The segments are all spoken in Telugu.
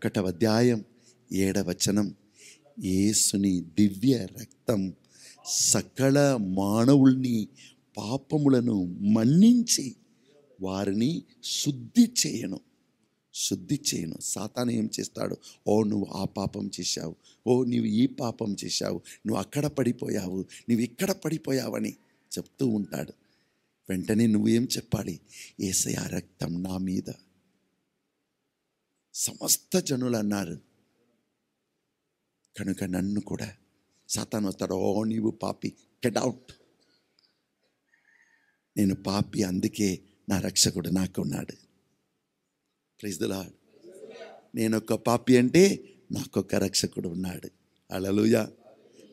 ఒకటవ అధ్యాయం ఏడవచనం ఏసుని దివ్య రక్తం సకల మానవుల్ని పాపములను మన్నించి వారిని శుద్ధి చేయను శుద్ధి చేయను సాతాను ఏం చేస్తాడు ఓ నువ్వు ఆ పాపం చేశావు ఓ నువ్వు ఈ పాపం చేశావు నువ్వు అక్కడ పడిపోయావు నువ్వు ఇక్కడ పడిపోయావని చెప్తూ ఉంటాడు వెంటనే నువ్వేం చెప్పాలి ఏసయ రక్తం నా మీద సమస్త జనులు అన్నారు కనుక నన్ను కూడా సాతాను వస్తాడు ఓ నీవు పాపి గెట్ అవుట్ నేను పాపి అందుకే నా రక్షకుడు నాకున్నాడు ప్లీజ్ దులా నేను ఒక పాపి అంటే నాకొక్క రక్షకుడు ఉన్నాడు అలలుయా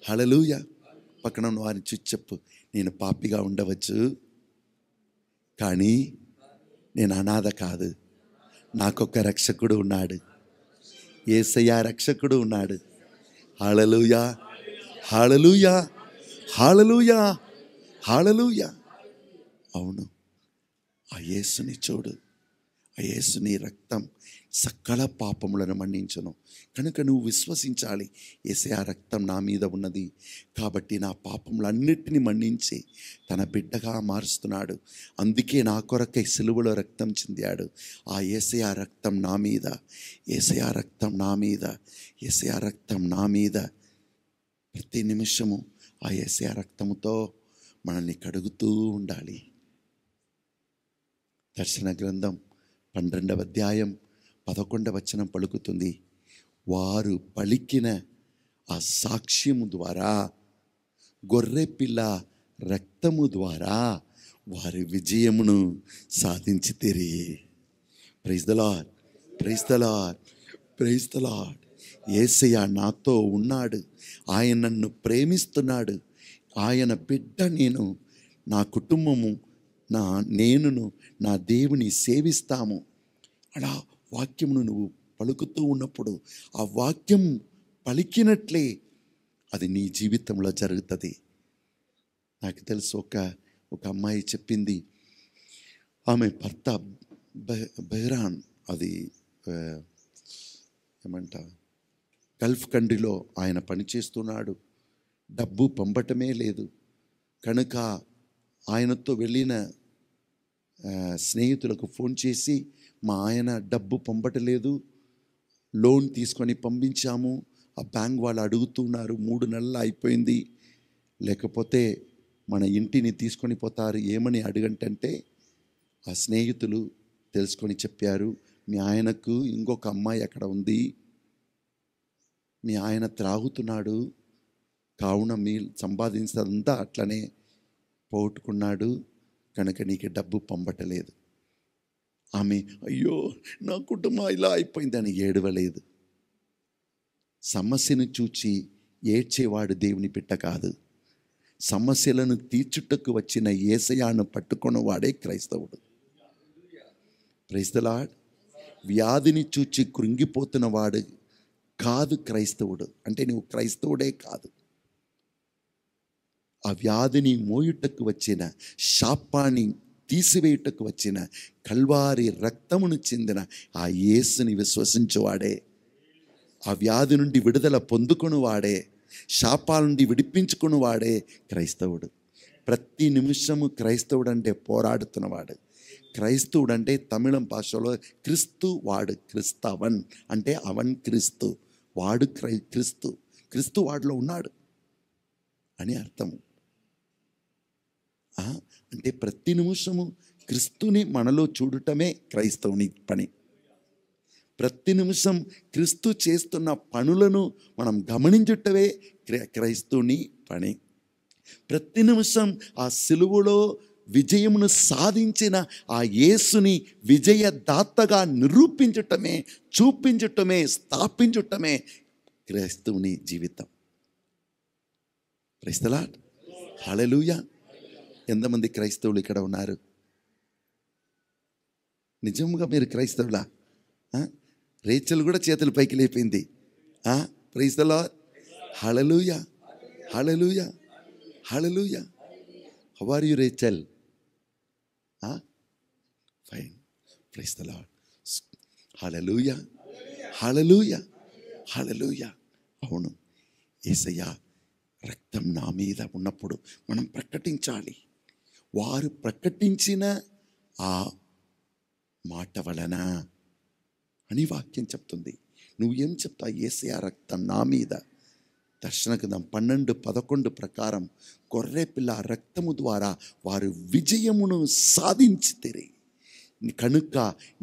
హలలుయా పక్కన ఉన్న వారిని చూసి చెప్పు నేను పాపిగా ఉండవచ్చు కానీ నేను అనాథ కాదు నాకొక రక్షకుడు ఉన్నాడు ఏసయ్య రక్షకుడు ఉన్నాడు హాళలుయా హాళలుయా హాళలుయా హాళలుయా అవును ఆ యేసుని చూడు ఆ యేసుని రక్తం సకల పాపములను మన్నించను కనుక నువ్వు విశ్వసించాలి ఏసే ఆ రక్తం నా మీద ఉన్నది కాబట్టి నా పాపములన్నిటిని మన్నించి తన బిడ్డగా మారుస్తున్నాడు అందుకే నా కొరకై సిలువలో రక్తం చెందాడు ఆ ఏసే ఆ రక్తం నా మీద ఏసే ఆ రక్తం నా మీద ఏసే ఆ రక్తం నా మీద ప్రతి నిమిషము ఆ ఏసే ఆ రక్తముతో మనల్ని కడుగుతూ ఉండాలి దర్శన గ్రంథం పన్నెండవ అధ్యాయం పదకొండ వచనం పలుకుతుంది వారు పలికిన ఆ సాక్ష్యము ద్వారా గొర్రె పిల్ల రక్తము ద్వారా వారి విజయమును సాధించి తిరిగి ప్రైజ్ ద లాడ్ ఏసయ నాతో ఉన్నాడు ఆయన నన్ను ప్రేమిస్తున్నాడు ఆయన బిడ్డ నేను నా కుటుంబము నా నేనును నా దేవుని సేవిస్తాము అలా వాక్యమును నువ్వు పలుకుతూ ఉన్నప్పుడు ఆ వాక్యం పలికినట్లే అది నీ జీవితంలో జరుగుతుంది నాకు తెలుసు ఒక ఒక అమ్మాయి చెప్పింది ఆమె భర్త బెహ్రాన్ అది ఏమంట గల్ఫ్ కంట్రీలో ఆయన పనిచేస్తున్నాడు డబ్బు పంపటమే లేదు కనుక ఆయనతో వెళ్ళిన స్నేహితులకు ఫోన్ చేసి మా ఆయన డబ్బు పంపటలేదు లోన్ తీసుకొని పంపించాము ఆ బ్యాంక్ వాళ్ళు అడుగుతున్నారు మూడు నెలలు అయిపోయింది లేకపోతే మన ఇంటిని తీసుకొని పోతారు ఏమని అడుగంటే ఆ స్నేహితులు తెలుసుకొని చెప్పారు మీ ఆయనకు ఇంకొక అమ్మాయి అక్కడ ఉంది మీ ఆయన త్రాగుతున్నాడు కావున మీ సంపాదించినంతా అట్లనే పోగొట్టుకున్నాడు కనుక నీకు డబ్బు పంపటలేదు ఆమె అయ్యో నా కుటుంబం ఇలా అయిపోయిందని ఏడవలేదు సమస్యను చూచి ఏడ్చేవాడు దేవుని పిట్ట కాదు సమస్యలను తీర్చుటకు వచ్చిన ఏసయాను పట్టుకున్నవాడే క్రైస్తవుడు క్రైస్తలాడ్ వ్యాధిని చూచి కృంగిపోతున్నవాడు కాదు క్రైస్తవుడు అంటే నువ్వు క్రైస్తవుడే కాదు ఆ వ్యాధిని మోయుటకు వచ్చిన శాపాన్ని తీసివేయుటకు వచ్చిన కల్వారి రక్తమును చెందిన ఆ యేసుని విశ్వసించువాడే ఆ వ్యాధి నుండి విడుదల పొందుకునివాడే శాపాల నుండి విడిపించుకునివాడే క్రైస్తవుడు ప్రతి నిమిషము క్రైస్తవుడు అంటే పోరాడుతున్నవాడు క్రైస్తవుడు అంటే తమిళం భాషలో క్రిస్తు వాడు క్రిస్తవన్ అంటే అవన్ క్రిస్తు వాడు క్రై క్రిస్తు క్రిస్తు వాడులో ఉన్నాడు అని అర్థం అంటే ప్రతి నిమిషము క్రీస్తుని మనలో చూడటమే క్రైస్తవుని పని ప్రతి నిమిషం క్రీస్తు చేస్తున్న పనులను మనం గమనించటమే క్రైస్తవుని పని ప్రతి నిమిషం ఆ సిలువులో విజయమును సాధించిన ఆ యేసుని విజయదాతగా నిరూపించటమే చూపించటమే స్థాపించటమే క్రైస్తవుని జీవితం క్రైస్తలా హలలుయా ఎంతమంది క్రైస్తవులు ఇక్కడ ఉన్నారు నిజంగా మీరు క్రైస్తవులా రేచలు కూడా చేతులు పైకి లేపింది praise the lord hallelujah hallelujah hallelujah how are you Rachel fine praise the lord hallelujah hallelujah hallelujah అవును ఏసయ్యా రక్తం నా మీద ఉన్నప్పుడు మనం ప్రకటించాలి వారు ప్రకటించిన ఆ మాట వలన అని వాక్యం చెప్తుంది నువ్వు ఏం చెప్తా ఏసే ఆ రక్తం నా మీద దర్శన కదా పన్నెండు పదకొండు ప్రకారం గొర్రెపిల్ల రక్తము ద్వారా వారు విజయమును సాధించి సాధించితిరి కనుక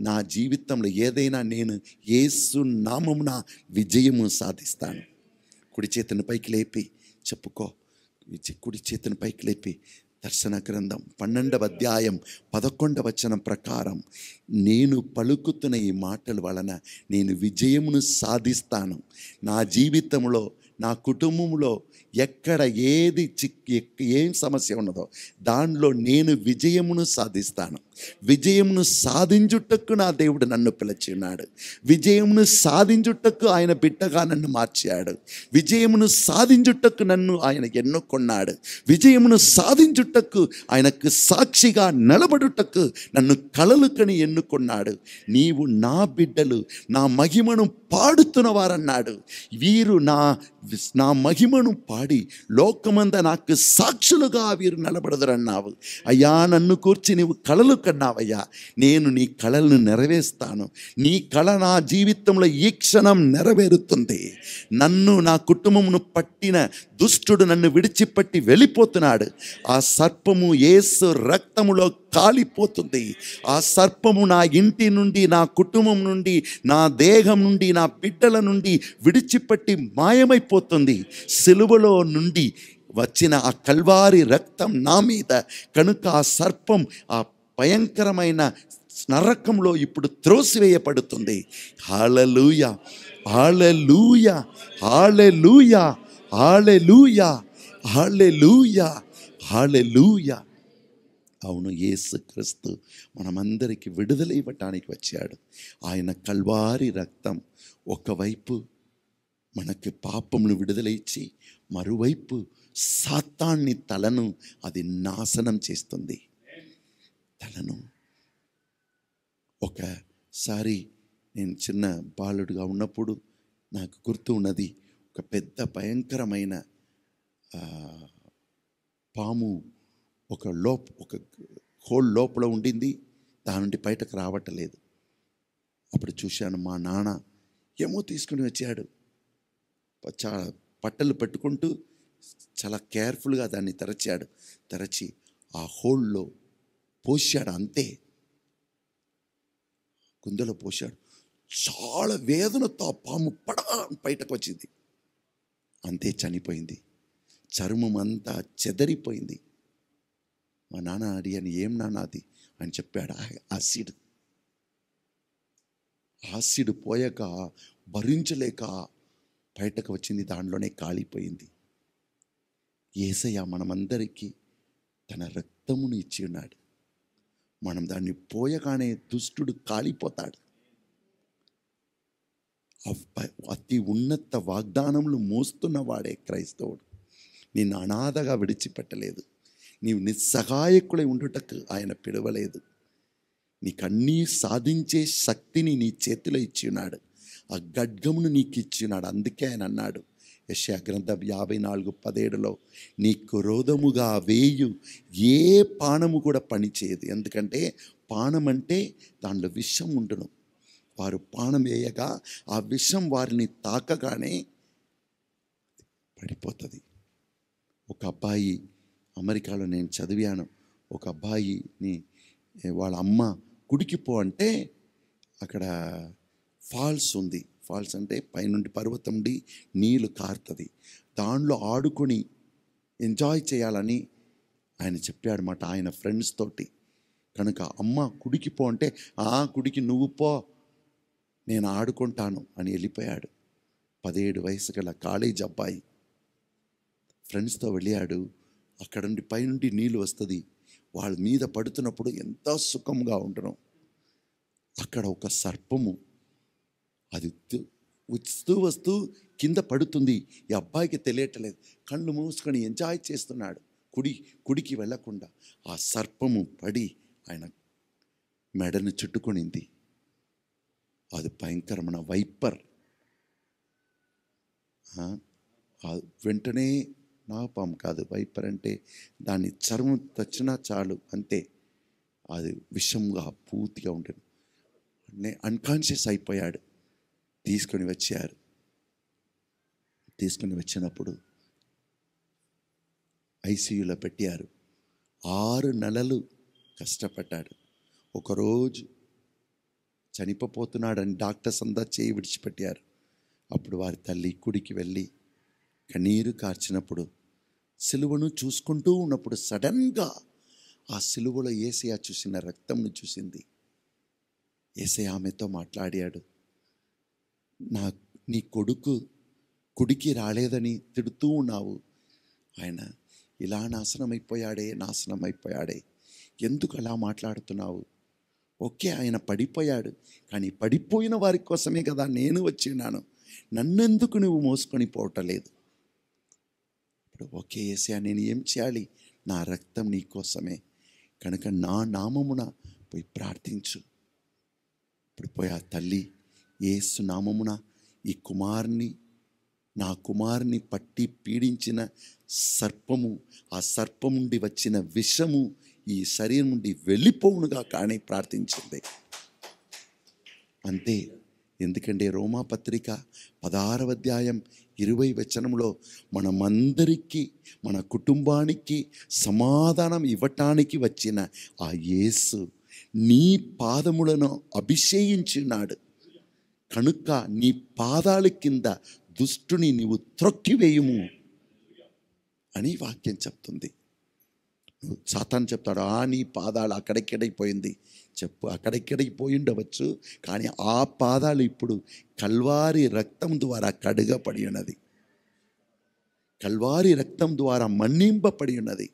నా జీవితంలో ఏదైనా నేను ఏసు నామమున విజయము సాధిస్తాను కుడి చేతిని పైకి లేపి చెప్పుకో కుడి చేతిని పైకి లేపి దర్శన గ్రంథం పన్నెండవ అధ్యాయం పదకొండవ వచనం ప్రకారం నేను పలుకుతున్న ఈ మాటల వలన నేను విజయమును సాధిస్తాను నా జీవితంలో నా కుటుంబంలో ఎక్కడ ఏది చిక్ ఏం సమస్య ఉన్నదో దానిలో నేను విజయమును సాధిస్తాను విజయమును సాధించుటకు నా దేవుడు నన్ను పిలిచినాడు విజయమును సాధించుటకు ఆయన బిడ్డగా నన్ను మార్చాడు విజయమును సాధించుటకు నన్ను ఆయన ఎన్నుకున్నాడు విజయమును సాధించుటకు ఆయనకు సాక్షిగా నిలబడుటకు నన్ను కలలు కని ఎన్నుకున్నాడు నీవు నా బిడ్డలు నా మహిమను పాడుతున్న వారన్నాడు వీరు నా నా మహిమను పాడి లోకమంద నాకు సాక్షులుగా వీరు నిలబడదురన్నావు అయ్యా నన్ను కూర్చి నీవు కళలు కన్నావయ్యా నేను నీ కళలను నెరవేరుస్తాను నీ కళ నా జీవితంలో ఈ క్షణం నెరవేరుతుంది నన్ను నా కుటుంబమును పట్టిన దుష్టుడు నన్ను విడిచిపట్టి వెళ్ళిపోతున్నాడు ఆ సర్పము ఏసు రక్తములో కాలిపోతుంది ఆ సర్పము నా ఇంటి నుండి నా కుటుంబం నుండి నా దేహం నుండి నా బిడ్డల నుండి విడిచిపట్టి మాయమైపోతుంది సిలువలో నుండి వచ్చిన ఆ కల్వారి రక్తం నా మీద కనుక ఆ సర్పం ఆ భయంకరమైన నరకంలో ఇప్పుడు త్రోసివేయబడుతుంది hallelujah hallelujah hallelujah hallelujah hallelujah hallelujah అవును ఏసు క్రీస్తు మనమందరికీ విడుదల ఇవ్వటానికి వచ్చాడు ఆయన కల్వారి రక్తం ఒకవైపు మనకి పాపమును విడుదల ఇచ్చి మరోవైపు సాతాన్ని తలను అది నాశనం చేస్తుంది తలను ఒకసారి నేను చిన్న బాలుడుగా ఉన్నప్పుడు నాకు గుర్తు ఉన్నది ఒక పెద్ద భయంకరమైన పాము ఒక లోప్ ఒక హోల్ లోపల ఉండింది దాని నుండి బయటకు రావట్లేదు అప్పుడు చూశాను మా నాన్న ఏమో తీసుకుని వచ్చాడు చాలా పట్టలు పెట్టుకుంటూ చాలా కేర్ఫుల్గా దాన్ని తెరచాడు తెరచి ఆ హోల్లో పోసాడు అంతే కుందలో పోసాడు చాలా వేదనతో పాము పడా బయటకు వచ్చింది అంతే చనిపోయింది చర్మం అంతా చెదరిపోయింది మా నాన్న అడిగాను ఏం నాన్నది అని చెప్పాడు ఆసిడ్ ఆసిడ్ పోయాక భరించలేక బయటకు వచ్చింది దాంట్లోనే కాలిపోయింది ఏసయ్య మనమందరికీ తన రక్తమును ఇచ్చి ఉన్నాడు మనం దాన్ని పోయగానే దుష్టుడు కాలిపోతాడు అతి ఉన్నత వాగ్దానములు మోస్తున్నవాడే క్రైస్తవుడు నిన్ను అనాథగా విడిచిపెట్టలేదు నీవు నిస్సహాయకుడై ఉండుటకు ఆయన పిడవలేదు నీకన్నీ సాధించే శక్తిని నీ చేతిలో ఇచ్చినాడు ఆ గడ్గమును నీకు ఇచ్చినాడు అందుకే ఆయన అన్నాడు యశా గ్రంథం యాభై నాలుగు పదేడులో నీ క్రోధముగా వేయు ఏ పానము కూడా పనిచేయదు ఎందుకంటే పానం అంటే దాంట్లో విషం ఉండడం వారు పానం వేయగా ఆ విషం వారిని తాకగానే పడిపోతుంది ఒక అబ్బాయి అమెరికాలో నేను చదివాను ఒక అబ్బాయిని వాళ్ళ అమ్మ కుడికిపో అంటే అక్కడ ఫాల్స్ ఉంది ఫాల్స్ అంటే పైనుండి పర్వతం నుండి నీళ్లు కారుతుంది దాంట్లో ఆడుకొని ఎంజాయ్ చేయాలని ఆయన చెప్పాడనమాట ఆయన ఫ్రెండ్స్ తోటి కనుక అమ్మ కుడికి పో అంటే ఆ కుడికి నువ్వు పో నేను ఆడుకుంటాను అని వెళ్ళిపోయాడు పదిహేడు వయసు గల కాలేజ్ అబ్బాయి ఫ్రెండ్స్తో వెళ్ళాడు అక్కడ నుండి పైనుండి నీళ్ళు వస్తుంది వాళ్ళ మీద పడుతున్నప్పుడు ఎంత సుఖంగా ఉండడం అక్కడ ఒక సర్పము అది వస్తూ వస్తూ కింద పడుతుంది ఈ అబ్బాయికి తెలియటలేదు కళ్ళు మూసుకొని ఎంజాయ్ చేస్తున్నాడు కుడి కుడికి వెళ్లకుండా ఆ సర్పము పడి ఆయన మెడను చుట్టుకొనింది అది భయంకరమైన వైపర్ వెంటనే నాపాం కాదు వైపర్ అంటే దాని చర్మం తచ్చినా చాలు అంతే అది విషంగా పూర్తిగా ఉంటుంది అన్కాన్షియస్ అయిపోయాడు తీసుకొని వచ్చారు తీసుకొని వచ్చినప్పుడు ఐసీయూలో పెట్టారు ఆరు నెలలు కష్టపడ్డాడు ఒకరోజు చనిపోతున్నాడని డాక్టర్స్ అంతా చేయి విడిచిపెట్టారు అప్పుడు వారి తల్లి కుడికి వెళ్ళి కన్నీరు కార్చినప్పుడు సిలువను చూసుకుంటూ ఉన్నప్పుడు సడన్గా ఆ సిలువలో ఏసయా చూసిన రక్తంను చూసింది ఏసే ఆమెతో మాట్లాడాడు నా నీ కొడుకు కుడికి రాలేదని తిడుతూ ఉన్నావు ఆయన ఇలా నాశనం అయిపోయాడే నాశనం అయిపోయాడే ఎందుకు అలా మాట్లాడుతున్నావు ఓకే ఆయన పడిపోయాడు కానీ పడిపోయిన వారి కోసమే కదా నేను వచ్చినాను నన్నెందుకు నువ్వు మోసుకొని పోవటలేదు ఇప్పుడు ఓకే ఏసయా నేను ఏం చేయాలి నా రక్తం నీ కోసమే కనుక నా నామమున పోయి ప్రార్థించు ఇప్పుడు పోయి ఆ తల్లి ఏసు నామమున ఈ కుమారుని నా కుమారుని పట్టి పీడించిన సర్పము ఆ సర్పం నుండి వచ్చిన విషము ఈ శరీరం నుండి వెళ్ళిపోవునుగా కానీ ప్రార్థించింది అంతే ఎందుకంటే రోమాపత్రిక పదహారవ అధ్యాయం ఇరవై వచనంలో మనమందరికీ మన కుటుంబానికి సమాధానం ఇవ్వటానికి వచ్చిన ఆ యేసు నీ పాదములను అభిషేయించినాడు కనుక నీ పాదాల కింద దుష్టుని నీవు త్రొక్కివేయుము అని వాక్యం చెప్తుంది సాతాన్ చెప్తాడు ఆ నీ పాదాలు అక్కడెక్కడైపోయింది చెప్పు అక్కడెక్కడైపోయి ఉండవచ్చు కానీ ఆ పాదాలు ఇప్పుడు కల్వారి రక్తం ద్వారా కడుగపడి ఉన్నది కల్వారి రక్తం ద్వారా మన్నింపబడి ఉన్నది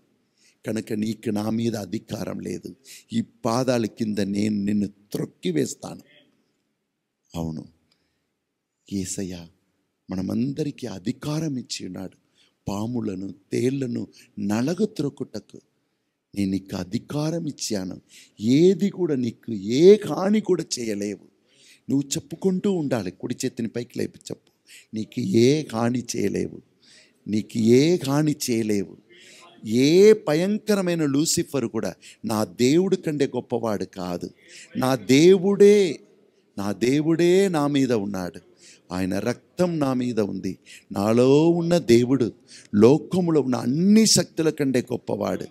కనుక నీకు నా మీద అధికారం లేదు ఈ పాదాల కింద నేను నిన్ను త్రొక్కి వేస్తాను అవును ఏసయ్య మనమందరికీ అధికారం ఇచ్చి ఉన్నాడు పాములను తేళ్లను నలగ త్రొక్కుటకు నేను నీకు అధికారం ఇచ్చాను ఏది కూడా నీకు ఏ హాని కూడా చేయలేవు నువ్వు చెప్పుకుంటూ ఉండాలి కుడి చేతిని పైకి లేపి చెప్పు నీకు ఏ హాని చేయలేవు నీకు ఏ హాని చేయలేవు ఏ భయంకరమైన లూసిఫర్ కూడా నా దేవుడి కంటే గొప్పవాడు కాదు నా దేవుడే నా దేవుడే నా మీద ఉన్నాడు ఆయన రక్తం నా మీద ఉంది నాలో ఉన్న దేవుడు లోకములో ఉన్న అన్ని శక్తుల కంటే గొప్పవాడు